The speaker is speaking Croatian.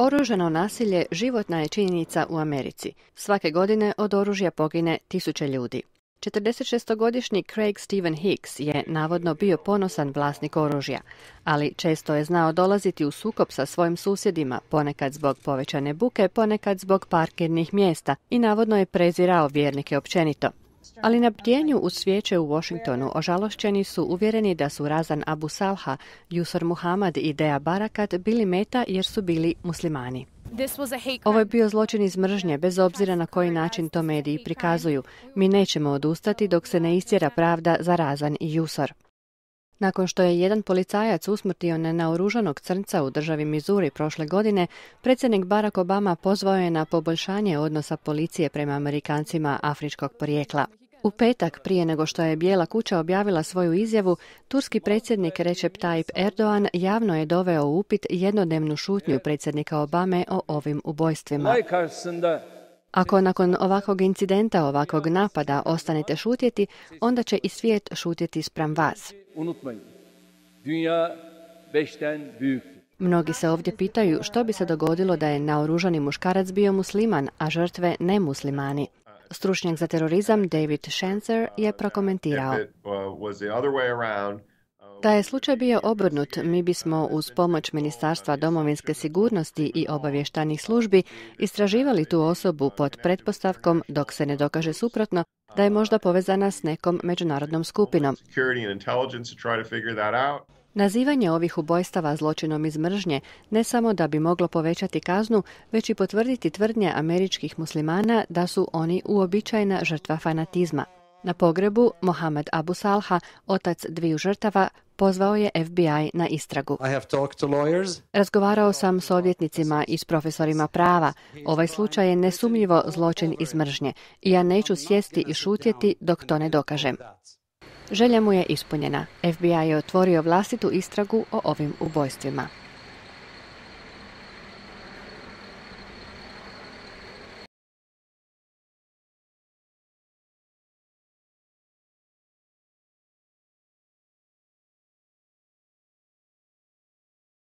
Oružano nasilje životna je činjenica u Americi. Svake godine od oružja pogine tisuće ljudi. 46-godišnji Craig Stephen Hicks je navodno bio ponosan vlasnik oružja, ali često je znao dolaziti u sukop sa svojim susjedima, ponekad zbog povećane buke, ponekad zbog parkirnih mjesta i navodno je prezirao vjernike općenito. Ali na bdjenju u svijeće u Washingtonu ožalošćeni su uvjereni da su Razan Abu Salha, Jusor Muhammad i Dea Barakat bili meta jer su bili muslimani. Ovo je bio zločin iz mržnje, bez obzira na koji način to mediji prikazuju. Mi nećemo odustati dok se ne istjera pravda za Razan i Jusor. Nakon što je jedan policajac usmrtio nenaoružanog crnca u državi Mizuri prošle godine, predsjednik Barack Obama pozvao je na poboljšanje odnosa policije prema Amerikancima afričkog porijekla. U petak, prije nego što je Bijela kuća objavila svoju izjavu, turski predsjednik Recep Tayyip Erdogan javno je doveo upit jednodnevnu šutnju predsjednika Obame o ovim ubojstvima. Ako nakon ovakvog incidenta, ovakvog napada ostanete šutjeti, onda će i svijet šutjeti spram vas. Mnogi se ovdje pitaju što bi se dogodilo da je naoružani muškarac bio musliman, a žrtve ne muslimani. Stručnjak za terorizam David Schenzer je prokomentirao. Da je slučaj bio obrnut, mi bismo uz pomoć Ministarstva domovinske sigurnosti i obavještajnih službi istraživali tu osobu pod pretpostavkom dok se ne dokaže suprotno da je možda povezana s nekom međunarodnom skupinom. Nazivanje ovih ubojstava zločinom iz mržnje ne samo da bi moglo povećati kaznu, već i potvrditi tvrdnje američkih muslimana da su oni uobičajena žrtva fanatizma. Na pogrebu Mohamed Abu Salha, otac dviju žrtava, pozvao je FBI na istragu. Razgovarao sam s odvjetnicima i s profesorima prava. Ovaj slučaj je nesumljivo zločin iz mržnje i ja neću sjesti i šutjeti dok to ne dokažem. Želja mu je ispunjena. FBI je otvorio vlastitu istragu o ovim ubojstvima.